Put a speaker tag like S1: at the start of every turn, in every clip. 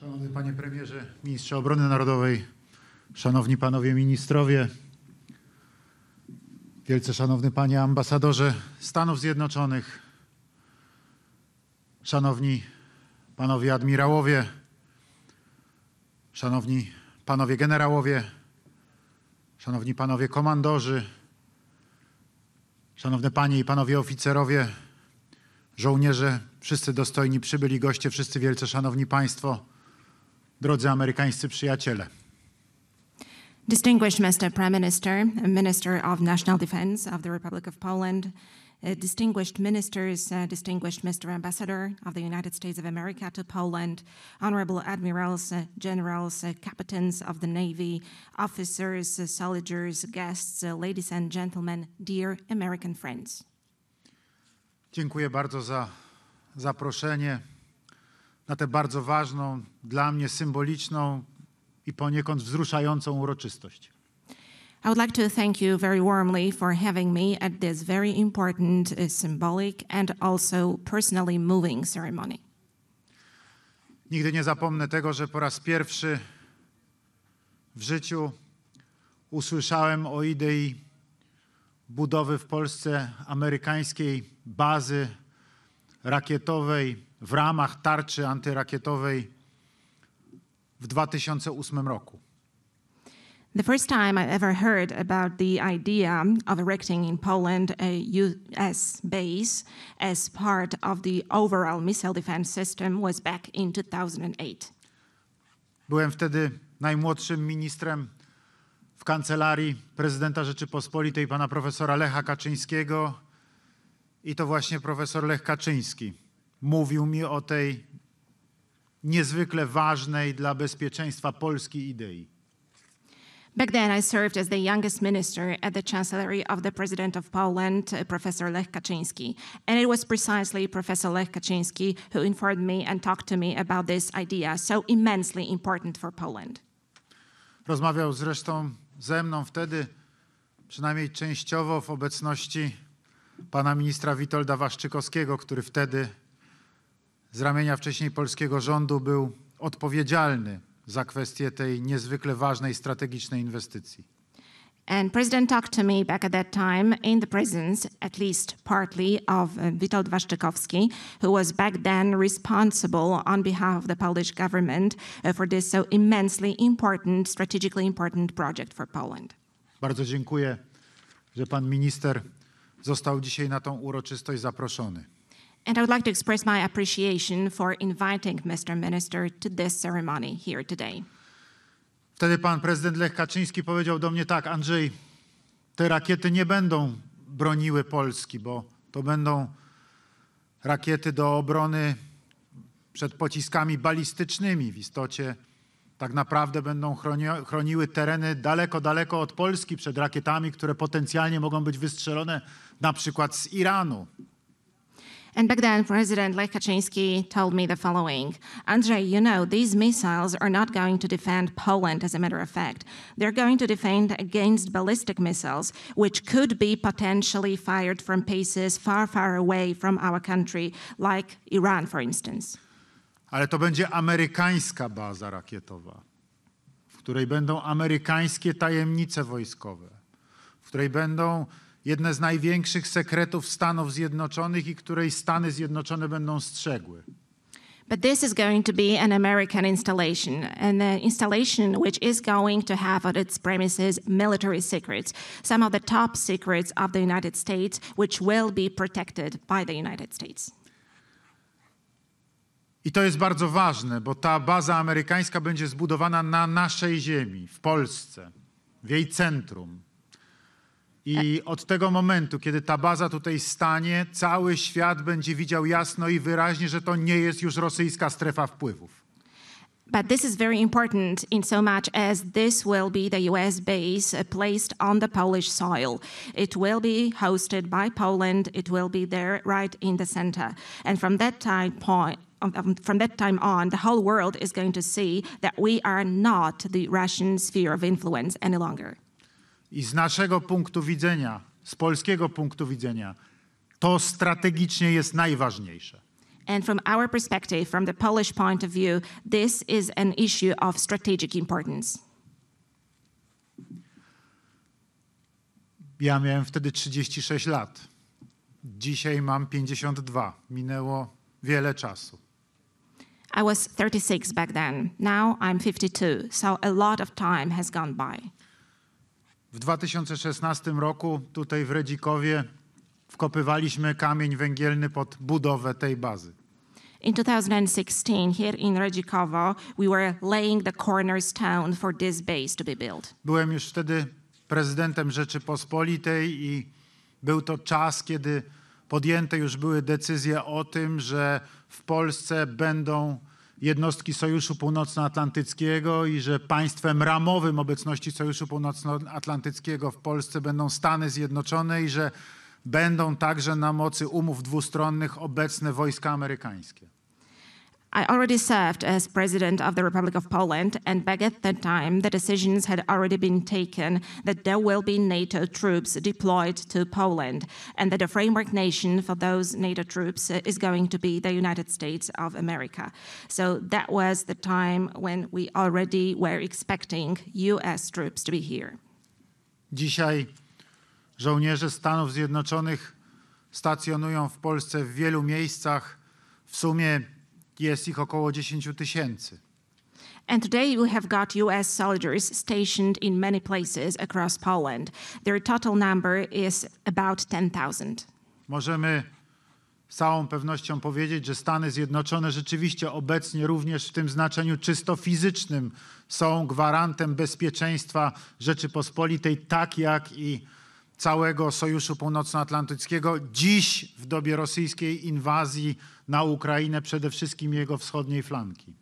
S1: Szanowny panie premierze, ministrze obrony narodowej, szanowni panowie ministrowie, wielce szanowny panie ambasadorze Stanów Zjednoczonych, szanowni panowie admirałowie, szanowni panowie generałowie, szanowni panowie komandorzy, szanowne panie i panowie oficerowie, żołnierze, wszyscy dostojni przybyli goście, wszyscy wielce szanowni państwo. Drodzy amerykańscy przyjaciele.
S2: Distinguished Mr. Prime Minister, Minister of National Defense of the Republic of Poland, uh, distinguished ministers, uh, distinguished Mr. Ambassador of the United States of America to Poland, honorable admirals, uh, generals, uh, captains of the Navy, officers, uh, soldiers, guests, uh, ladies and gentlemen, dear American friends.
S1: Dziękuję bardzo za zaproszenie na tę bardzo ważną, dla mnie symboliczną i poniekąd wzruszającą uroczystość.
S2: I would like to thank you very warmly for having me at this very important, uh, symbolic and also personally moving ceremony.
S1: Nigdy nie zapomnę tego, że po raz pierwszy w życiu usłyszałem o idei budowy w Polsce amerykańskiej bazy rakietowej w ramach tarczy antyrakietowej w 2008 roku.
S2: The first time I ever heard about the idea of erecting in Poland a US base as part of the overall missile defense system was back in 2008.
S1: Byłem wtedy najmłodszym ministrem w kancelarii prezydenta Rzeczypospolitej pana profesora Lecha Kaczyńskiego i to właśnie profesor Lech Kaczyński mówił mi o tej niezwykle ważnej dla bezpieczeństwa Polski idei.
S2: Back then, I served as the youngest minister at the Chancellery of the President of Poland, uh, Professor Lech Kaczyński, And it was precisely Professor Lech Kaczyński who informed me and talked to me about this idea, so immensely important for Poland.
S1: Rozmawiał zresztą ze mną wtedy, przynajmniej częściowo, w obecności pana ministra Witolda Waszczykowskiego, który wtedy z ramienia wcześniej polskiego rządu był odpowiedzialny za kwestię tej niezwykle ważnej strategicznej inwestycji.
S2: And president talked to me back at that time in the presence, at least partly, of uh, Witold Waszczykowski, who was back then responsible on behalf of the Polish government uh, for this so immensely important, strategically important project for Poland.
S1: Bardzo dziękuję, że pan minister został dzisiaj na tą uroczystość zaproszony.
S2: And I would like to express my appreciation for inviting Mr. Minister to this ceremony here today.
S1: Wtedy pan prezydent Lech Kaczyński powiedział do mnie tak: Andrzej, te rakiety nie będą broniły Polski, bo to będą rakiety do obrony przed pociskami balistycznymi. W istocie tak naprawdę będą chroni chroniły tereny daleko, daleko od Polski przed rakietami, które potencjalnie mogą być wystrzelone na przykład z Iranu.
S2: And back then, President Lech Kaczynski told me the following Andrei, you know, these missiles are not going to defend Poland, as a matter of fact. They're going to defend against ballistic missiles, which could be potentially fired from places far, far away from our country, like Iran, for instance. Ale
S1: to będzie amerykańska baza rakietowa, w której będą amerykańskie tajemnice wojskowe, w której będą jedne z największych sekretów Stanów Zjednoczonych i której Stany Zjednoczone będą strzegły.
S2: But this is going to be an American installation, and the uh, installation which is going to have on its premises military secrets, some of the top secrets of the United States, which will be protected by the United States.
S1: I to jest bardzo ważne, bo ta baza amerykańska będzie zbudowana na naszej ziemi, w Polsce, w jej centrum. I od tego momentu, kiedy ta baza tutaj stanie, cały świat będzie widział jasno i wyraźnie, że to nie jest już rosyjska strefa wpływów.
S2: But this is very important in so much as this will be the US base uh, placed on the Polish soil. It will be hosted by Poland, it will be there right in the center. And from that time point, um, um, from that time on, the whole world is going to see that we are not the Russian sphere of influence any longer.
S1: I z naszego punktu widzenia, z polskiego punktu widzenia, to strategicznie jest najważniejsze.
S2: And from our perspective, from the Polish point of view, this is an issue of strategic importance.
S1: Ja miałem wtedy 36 lat. Dzisiaj mam 52. Minęło wiele czasu.
S2: I was 36 back then. Now I'm 52, so a lot of time has gone by.
S1: W 2016 roku tutaj w Redzikowie wkopywaliśmy kamień węgielny pod budowę tej bazy.
S2: In 2016, here in Redzikowo, we were laying the cornerstone for this base to be built.
S1: Byłem już wtedy prezydentem Rzeczypospolitej i był to czas, kiedy podjęte już były decyzje o tym, że w Polsce będą jednostki Sojuszu Północnoatlantyckiego i że państwem ramowym obecności Sojuszu Północnoatlantyckiego w Polsce będą Stany Zjednoczone i że będą także na mocy umów dwustronnych obecne wojska amerykańskie.
S2: I already served as president of the Republic of Poland, and back at that time, the decisions had already been taken that there will be NATO troops deployed to Poland, and that the framework nation for those NATO troops is going to be the United States of America. So that was the time when we already were expecting US troops to be here.
S1: Dzisiaj żołnierze Stanów Zjednoczonych stacjonują w Polsce w wielu miejscach. W sumie Jest ich około 10 tysięcy.
S2: And today we have got US soldiers stationed in many places across Poland. Their total number is about 10,000.
S1: Możemy z całą pewnością powiedzieć, że Stany Zjednoczone rzeczywiście obecnie również w tym znaczeniu czysto fizycznym są gwarantem bezpieczeństwa Rzeczypospolitej, tak jak i całego Sojuszu Północnoatlantyckiego, dziś w dobie rosyjskiej inwazji na Ukrainę, przede wszystkim jego wschodniej flanki.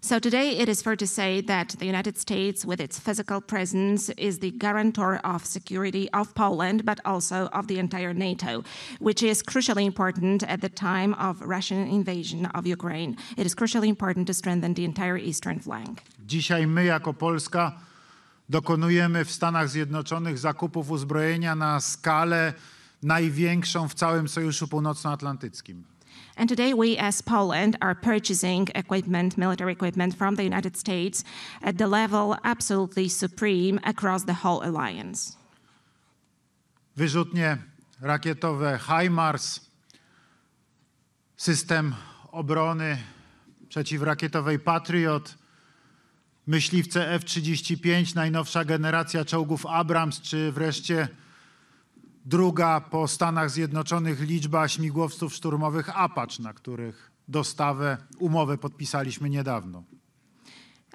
S2: So today it is fair to say that the United States, with its physical presence, is the guarantor of security of Poland, but also of the entire NATO, which is crucially important at the time of Russian invasion of Ukraine. It is crucially important to strengthen the entire eastern flank.
S1: Dzisiaj my jako Polska Dokonujemy w Stanach Zjednoczonych zakupów uzbrojenia na skalę największą w całym Sojuszu Północnoatlantyckim.
S2: And today we as Poland are purchasing equipment, military equipment from the United States at the level absolutely supreme across the whole alliance.
S1: Wyrzutnie rakietowe HIMARS, system obrony przeciwrakietowej Patriot – myśliwce F-35, najnowsza generacja czołgów Abrams, czy wreszcie druga po Stanach Zjednoczonych liczba śmigłowców szturmowych Apache, na których dostawę, umowę podpisaliśmy niedawno.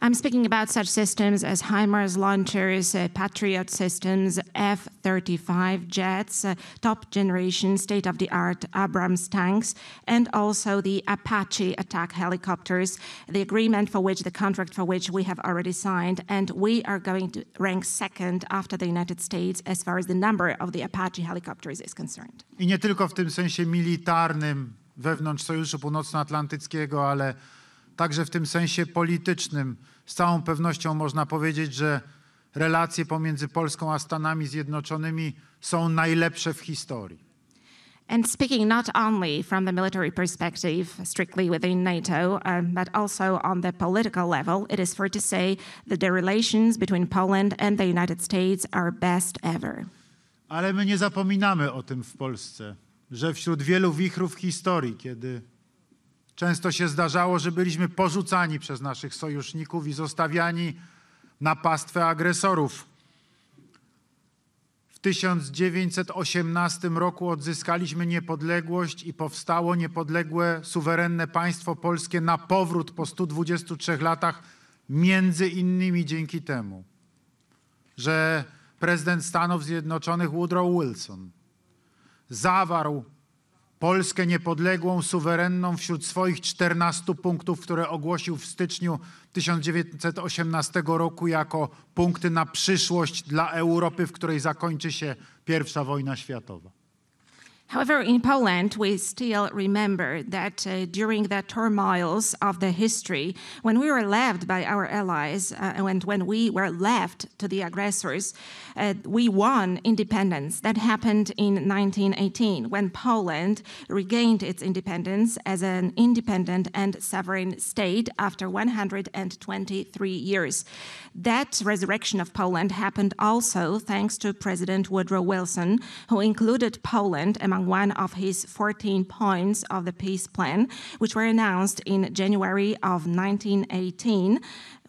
S2: I'm speaking about such systems as HIMARS launchers, uh, Patriot systems, F 35 jets, uh, top generation state of the art Abrams tanks, and also the Apache attack helicopters, the agreement for which, the contract for which we have already signed. And we are going to rank second after the United States as far as the number of the Apache helicopters is concerned.
S1: I nie tylko w tym sensie militarnym wewnątrz Sojuszu Północnoatlantyckiego, ale także w tym sensie politycznym. z całą pewnością można powiedzieć, że relacje pomiędzy Polską a Stanami Zjednoczonymi są najlepsze w historii.
S2: And speaking not only from the military perspective, strictly within NATO, um, but also on the political level, it is fair to say that the relations between Poland and the United States are best ever.
S1: Ale my nie zapominamy o tym w Polsce, że wśród wielu wichrów historii, kiedy Często się zdarzało, że byliśmy porzucani przez naszych sojuszników i zostawiani na pastwę agresorów. W 1918 roku odzyskaliśmy niepodległość i powstało niepodległe, suwerenne państwo polskie na powrót po 123 latach, między innymi dzięki temu, że prezydent Stanów Zjednoczonych Woodrow Wilson zawarł Polskę niepodległą, suwerenną wśród swoich 14 punktów, które ogłosił w styczniu 1918 roku jako punkty na przyszłość dla Europy, w której zakończy się I wojna światowa.
S2: However, in Poland, we still remember that uh, during the turmoils of the history, when we were left by our allies uh, and when we were left to the aggressors, uh, we won independence. That happened in 1918 when Poland regained its independence as an independent and sovereign state after 123 years. That resurrection of Poland happened also thanks to President Woodrow Wilson, who included Poland among on one of his 14 points of the peace plan, which were announced in January of 1918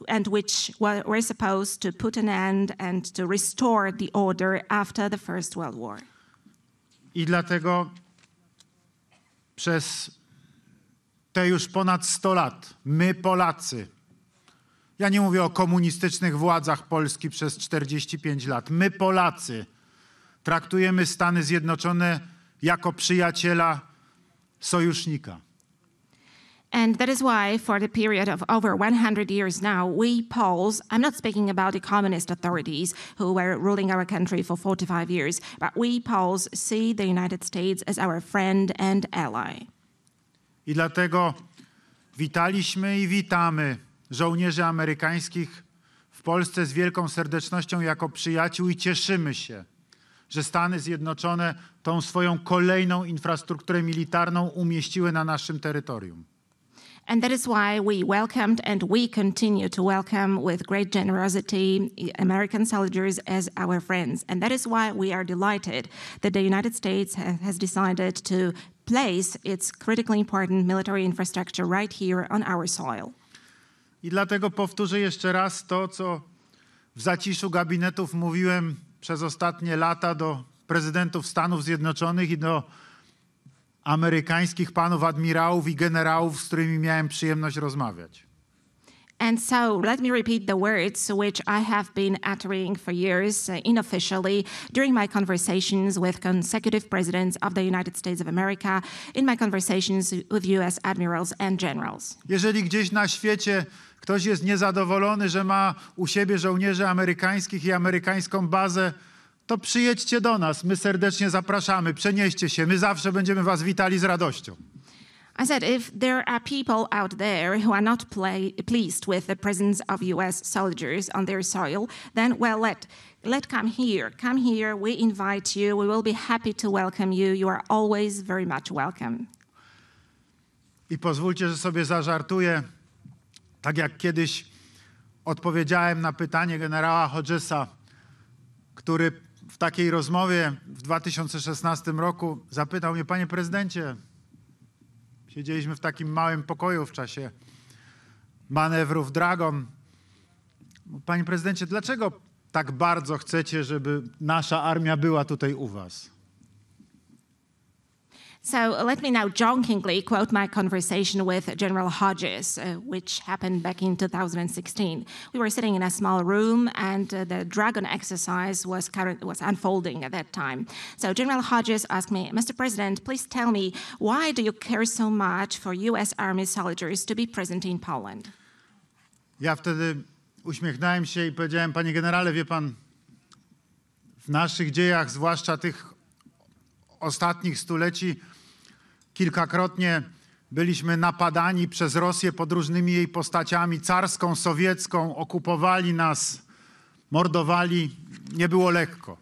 S2: and which were supposed to put an end and to restore the order after the First World War.
S1: I dlatego przez te już ponad 100 lat my Polacy ja nie mówię o komunistycznych władzach Polski przez 45 lat. My Polacy traktujemy Stany Zjednoczone jako przyjaciela sojusznika.
S2: And that is why, for the period of over 100 years now, we Poles, I'm not speaking about the communist authorities who were ruling our country for 45 years, but we Poles see the United States as our friend and ally.
S1: I dlatego witaliśmy i witamy żołnierzy amerykańskich w Polsce z wielką serdecznością jako przyjaciół i cieszymy się, że Stany Zjednoczone tą swoją kolejną infrastrukturę militarną umieściły na naszym terytorium.
S2: And that is why we welcomed and we continue to welcome with great generosity American soldiers as our friends. And that is why we are delighted that the United States has decided to place its critically important military infrastructure right here on our soil.
S1: I dlatego powtórzę jeszcze raz to, co w zaciszu gabinetów mówiłem przez ostatnie lata do prezydentów Stanów Zjednoczonych i do amerykańskich panów admirałów i generałów, z którymi miałem przyjemność rozmawiać.
S2: And so let me repeat the words which I have been uttering for years uh, unofficially during my conversations with consecutive presidents of the United States of America, in my conversations with US admirals and generals.
S1: Jeżeli gdzieś na świecie ktoś jest niezadowolony, że ma u siebie żołnierzy amerykańskich i amerykańską bazę, to przyjedźcie do nas. My serdecznie zapraszamy. Przenieście się. My zawsze będziemy was witali z radością.
S2: I said, if there are people out there who are not play, pleased with the presence of US soldiers on their soil, then, well, let, let come here. Come here. We invite you. We will be happy to welcome you. You are always very much welcome.
S1: I pozwólcie, że sobie zażartuję, tak jak kiedyś odpowiedziałem na pytanie generała Hodgesa, który w takiej rozmowie w 2016 roku zapytał mnie, panie prezydencie, Siedzieliśmy w takim małym pokoju w czasie manewrów Dragon. Panie prezydencie, dlaczego tak bardzo chcecie, żeby nasza armia była tutaj u was?
S2: So uh, let me now jokingly quote my conversation with General Hodges, uh, which happened back in 2016. We were sitting in a small room, and uh, the Dragon exercise was, current, was unfolding at that time. So General Hodges asked me, Mr. President, please tell me why do you care so much for U.S. Army soldiers to be present in Poland?
S1: Ja wtedy uśmiechnąłem się i powiedziałem, panie generale, wie pan, w naszych dziejach, zwłaszcza tych ostatnich stuleci, Kilkakrotnie byliśmy napadani przez Rosję pod różnymi jej postaciami carską, sowiecką, okupowali nas, mordowali. Nie było lekko.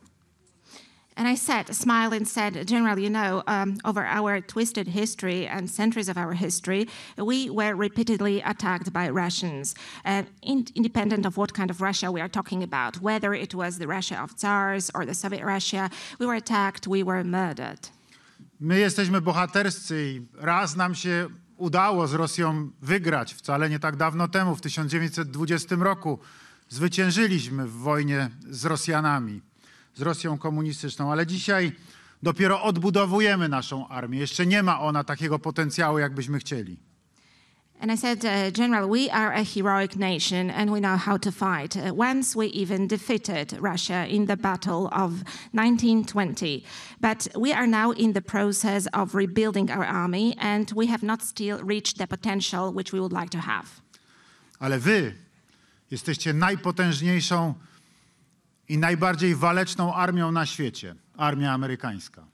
S2: And I said, smiled, and said, General, you know, um, over our twisted history and centuries of our history, we were repeatedly attacked by Russians, in- independent of what kind of Russia we are talking about, whether it was the Russia of Tsars or the Soviet Russia, we were attacked, we were murdered.
S1: My jesteśmy bohaterscy i raz nam się udało z Rosją wygrać, wcale nie tak dawno temu, w 1920 roku. Zwyciężyliśmy w wojnie z Rosjanami, z Rosją komunistyczną, ale dzisiaj dopiero odbudowujemy naszą armię. Jeszcze nie ma ona takiego potencjału, jakbyśmy chcieli.
S2: And I said, uh, General, we are a heroic nation and we know how to fight. Uh, once we even defeated Russia in the Battle of 1920. But we are now in the process of rebuilding our army and we have not still reached the potential which we would like to have.
S1: Ale wy jesteście najpotężniejszą i najbardziej waleczną
S2: armią na świecie armia amerykańska.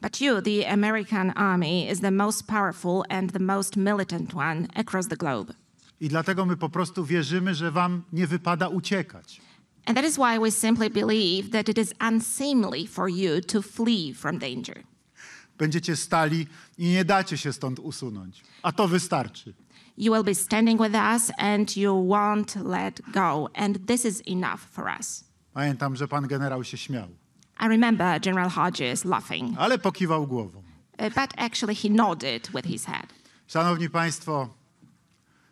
S2: But you, the American army, is the most powerful and the most militant one across the globe. I dlatego my po prostu
S1: wierzymy, że wam nie wypada uciekać.
S2: And that is why we simply believe that it is unseemly for you to flee from danger.
S1: Będziecie stali i nie dacie się stąd usunąć. A to wystarczy.
S2: You will be standing with us and you won't let go and this is enough for us.
S1: Pamiętam, że pan generał się śmiał.
S2: I remember General Hodges laughing.
S1: Ale pokiwał
S2: głową. Uh, but actually he nodded with his head.
S1: Szanowni Państwo,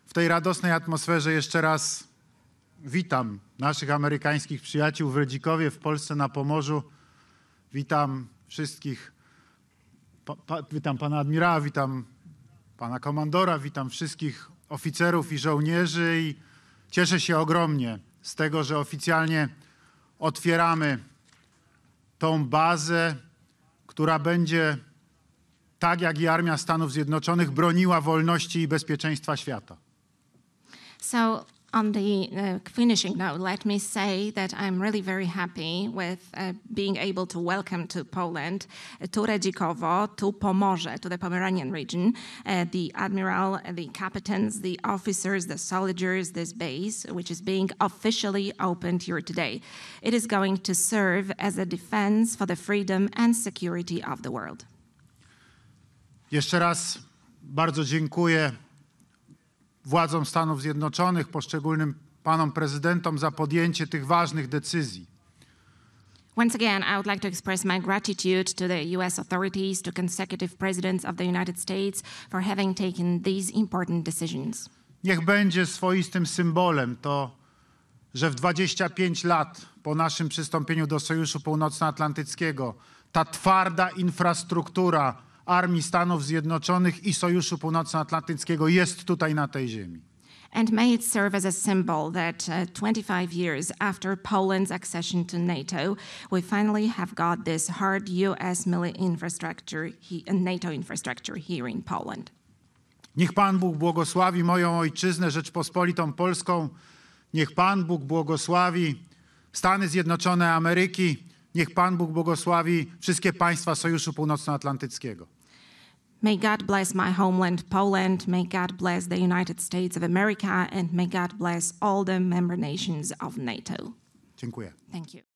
S1: w tej radosnej atmosferze jeszcze raz witam naszych amerykańskich przyjaciół w Rydzikowie, w Polsce, na Pomorzu. Witam wszystkich, pa, pa, witam pana admirała, witam pana komandora, witam wszystkich oficerów i żołnierzy i cieszę się ogromnie z tego, że oficjalnie otwieramy tą bazę, która będzie, tak jak i Armia Stanów Zjednoczonych, broniła wolności i bezpieczeństwa świata.
S2: So on the uh, finishing note, let me say that I'm really very happy with uh, being able to welcome to Poland uh, to Redzikowo, to Pomorze, to the Pomeranian region, uh, the admiral, uh, the captains, the officers, the soldiers, this base, which is being officially opened here today. It is going to serve as a defense for the freedom and security of the world.
S1: Jeszcze raz bardzo dziękuję. władzom Stanów Zjednoczonych, poszczególnym panom prezydentom za podjęcie tych ważnych decyzji.
S2: Once again, I would like to express my gratitude to the US authorities, to consecutive presidents of the United States for having taken these important decisions.
S1: Niech będzie swoistym symbolem to, że w 25 lat po naszym przystąpieniu do Sojuszu Północnoatlantyckiego ta twarda infrastruktura Armii Stanów Zjednoczonych i Sojuszu Północnoatlantyckiego jest tutaj na tej ziemi.
S2: And may it serve as a symbol that uh, 25 years after Poland's accession to NATO, we finally have got this hard US military infrastructure, he, uh, NATO infrastructure here in Poland.
S1: Niech Pan Bóg błogosławi moją ojczyznę Rzeczpospolitą Polską. Niech Pan Bóg błogosławi Stany Zjednoczone Ameryki. Niech Pan Bóg błogosławi wszystkie państwa Sojuszu Północnoatlantyckiego.
S2: May God bless my homeland, Poland. May God bless the United States of America, and may God bless all the member nations of NATO. Dziękuję. Thank you.